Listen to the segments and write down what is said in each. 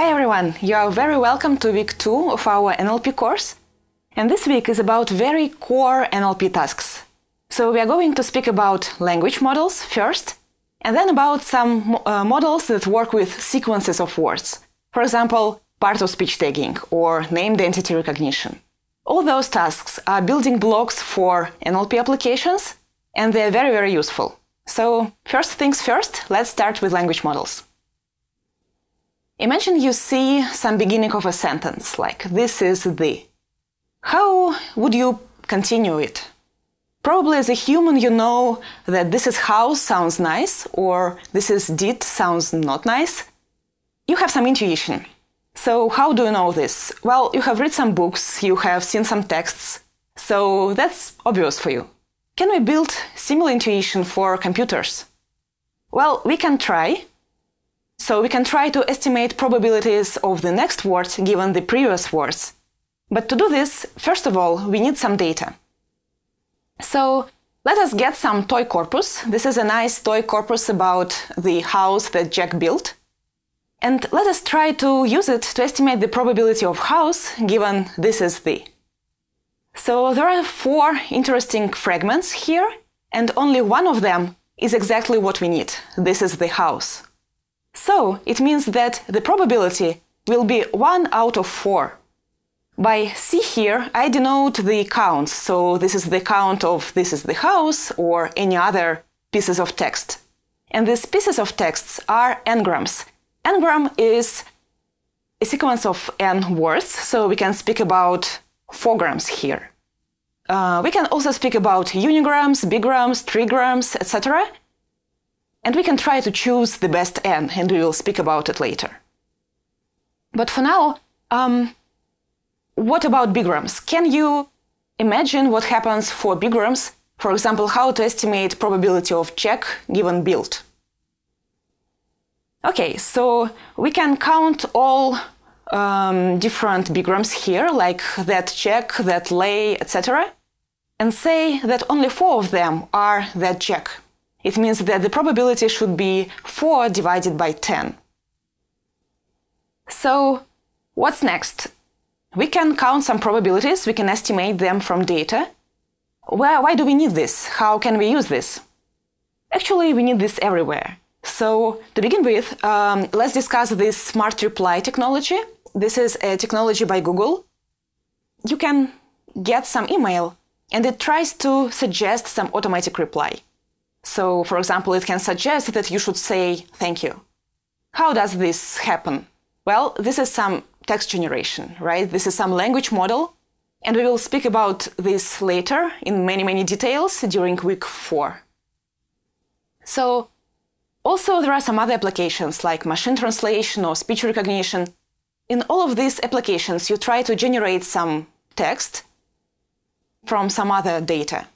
Hi everyone, you are very welcome to week 2 of our NLP course. And this week is about very core NLP tasks. So we are going to speak about language models first, and then about some uh, models that work with sequences of words. For example, part of speech tagging or named entity recognition. All those tasks are building blocks for NLP applications, and they are very, very useful. So, first things first, let's start with language models. Imagine you see some beginning of a sentence, like this is the. How would you continue it? Probably as a human, you know that this is house sounds nice or this is did sounds not nice. You have some intuition. So, how do you know this? Well, you have read some books, you have seen some texts, so that's obvious for you. Can we build similar intuition for computers? Well, we can try, so we can try to estimate probabilities of the next words given the previous words. But to do this, first of all, we need some data. So let us get some toy corpus. This is a nice toy corpus about the house that Jack built. And let us try to use it to estimate the probability of house, given this is the. So there are four interesting fragments here, and only one of them is exactly what we need. This is the house. So it means that the probability will be 1 out of 4. By C here, I denote the counts, so this is the count of this is the house or any other pieces of text. And these pieces of texts are n-grams. N-gram is a sequence of n words, so we can speak about 4 grams here. Uh, we can also speak about unigrams, bigrams, trigrams, etc. And we can try to choose the best n, and we will speak about it later. But for now, um, what about bigrams? Can you imagine what happens for bigrams? For example, how to estimate probability of check given build. Okay, so we can count all um, different bigrams here, like that check, that lay, etc., and say that only four of them are that check. It means that the probability should be 4 divided by 10. So, what's next? We can count some probabilities, we can estimate them from data. why do we need this? How can we use this? Actually, we need this everywhere. So, to begin with, um, let's discuss this smart reply technology. This is a technology by Google. You can get some email, and it tries to suggest some automatic reply. So, for example, it can suggest that you should say thank you. How does this happen? Well, this is some text generation, right? This is some language model, and we will speak about this later in many, many details during week four. So, also, there are some other applications like machine translation or speech recognition. In all of these applications, you try to generate some text from some other data.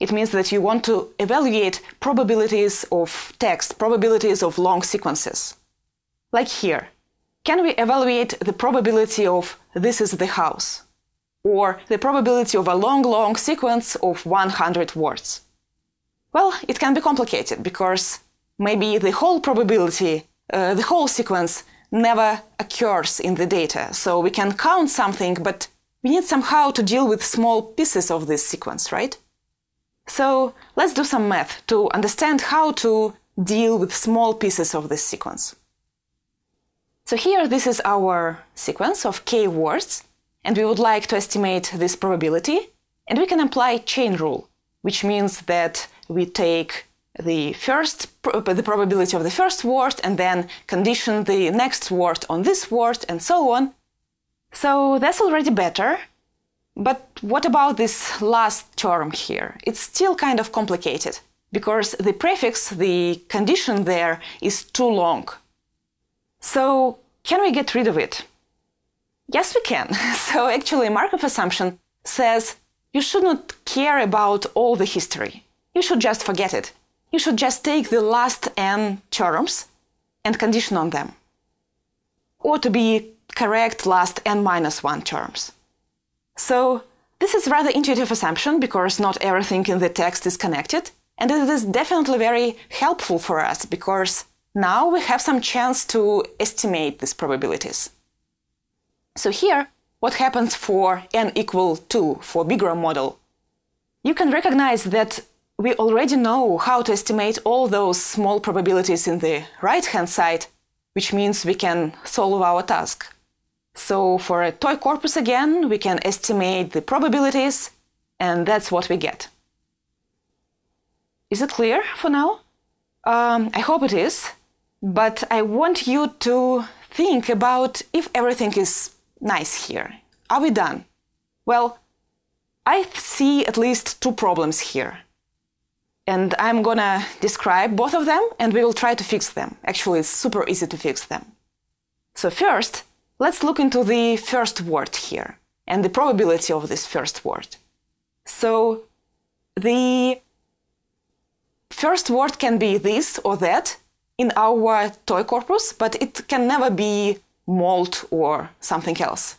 It means that you want to evaluate probabilities of text, probabilities of long sequences. Like here, can we evaluate the probability of this is the house? Or the probability of a long, long sequence of 100 words? Well, it can be complicated because maybe the whole probability, uh, the whole sequence never occurs in the data. So we can count something, but we need somehow to deal with small pieces of this sequence, right? So let's do some math to understand how to deal with small pieces of this sequence. So here this is our sequence of k words, and we would like to estimate this probability, and we can apply chain rule, which means that we take the first the probability of the first word and then condition the next word on this word and so on. So that's already better, but what about this last term here? It's still kind of complicated because the prefix, the condition there is too long. So can we get rid of it? Yes, we can. So actually Markov assumption says you should not care about all the history. You should just forget it. You should just take the last n terms and condition on them. Or to be correct, last n minus 1 terms. So this is rather intuitive assumption because not everything in the text is connected, and it is definitely very helpful for us because now we have some chance to estimate these probabilities. So here, what happens for n equal 2 for Bigram model? You can recognize that we already know how to estimate all those small probabilities in the right-hand side, which means we can solve our task. So for a toy corpus again, we can estimate the probabilities, and that's what we get. Is it clear for now? Um, I hope it is, but I want you to think about if everything is nice here. Are we done? Well, I see at least two problems here. And I'm gonna describe both of them and we will try to fix them. Actually, it's super easy to fix them. So, first, Let's look into the first word here and the probability of this first word. So the first word can be this or that in our toy corpus, but it can never be malt or something else.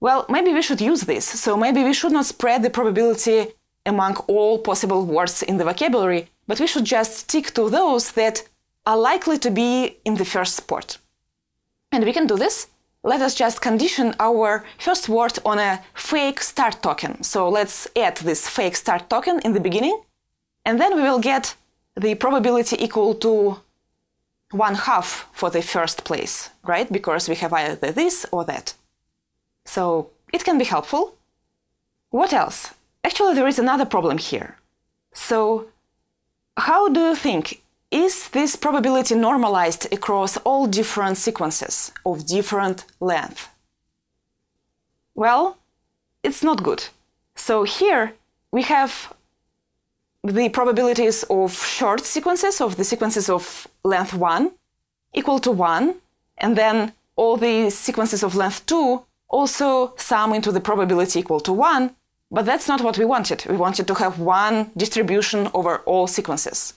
Well, maybe we should use this, so maybe we should not spread the probability among all possible words in the vocabulary, but we should just stick to those that are likely to be in the first spot. And we can do this let us just condition our first word on a fake start token. So let's add this fake start token in the beginning, and then we will get the probability equal to one half for the first place, right? Because we have either this or that. So it can be helpful. What else? Actually, there is another problem here. So how do you think is this probability normalized across all different sequences of different length? Well, it's not good. So here we have the probabilities of short sequences, of the sequences of length 1 equal to 1, and then all the sequences of length 2 also sum into the probability equal to 1, but that's not what we wanted. We wanted to have one distribution over all sequences.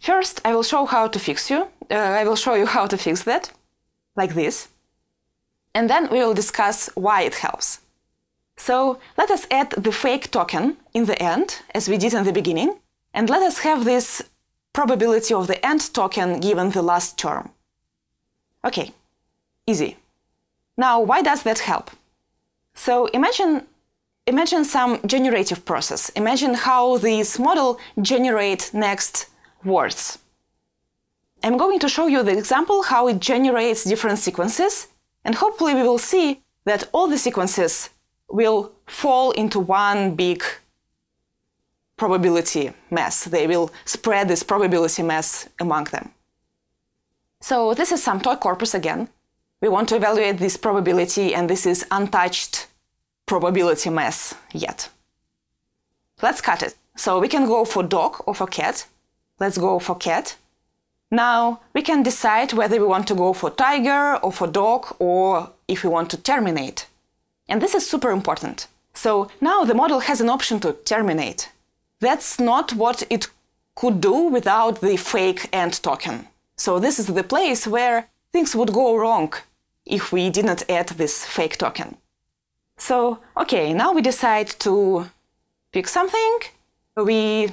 First, I will show how to fix you. Uh, I will show you how to fix that, like this. And then we will discuss why it helps. So let us add the fake token in the end, as we did in the beginning, and let us have this probability of the end token given the last term. Okay, easy. Now, why does that help? So imagine, imagine some generative process. Imagine how this model generate next words. I'm going to show you the example how it generates different sequences, and hopefully we will see that all the sequences will fall into one big probability mass. They will spread this probability mass among them. So this is some toy corpus again. We want to evaluate this probability, and this is untouched probability mass yet. Let's cut it. So we can go for dog or for cat, Let's go for cat. Now we can decide whether we want to go for tiger or for dog or if we want to terminate. And this is super important. So now the model has an option to terminate. That's not what it could do without the fake end token. So this is the place where things would go wrong if we didn't add this fake token. So, okay, now we decide to pick something. We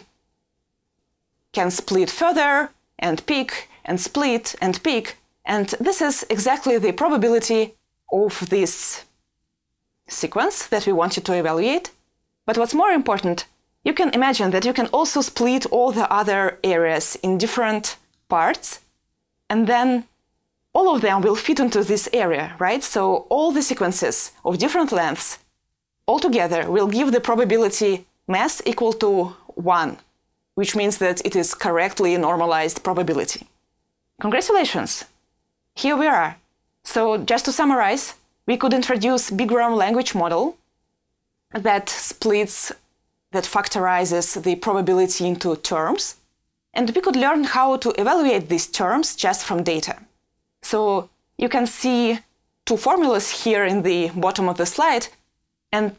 can split further and peak and split and peak. And this is exactly the probability of this sequence that we want you to evaluate. But what's more important, you can imagine that you can also split all the other areas in different parts, and then all of them will fit into this area, right? So all the sequences of different lengths altogether will give the probability mass equal to 1 which means that it is correctly normalized probability. Congratulations! Here we are. So, just to summarize, we could introduce BigRAM language model that splits, that factorizes the probability into terms, and we could learn how to evaluate these terms just from data. So, you can see two formulas here in the bottom of the slide, and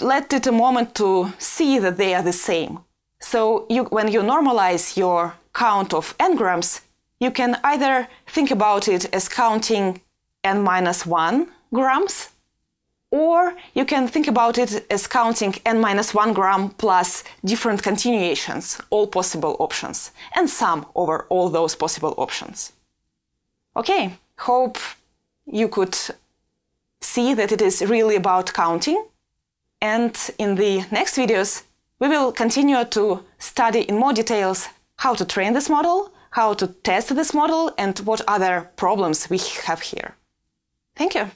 let it a moment to see that they are the same. So you, when you normalize your count of n-grams, you can either think about it as counting n minus 1 grams, or you can think about it as counting n minus 1 gram plus different continuations, all possible options, and sum over all those possible options. Okay, hope you could see that it is really about counting. And in the next videos, we will continue to study in more details how to train this model, how to test this model, and what other problems we have here. Thank you.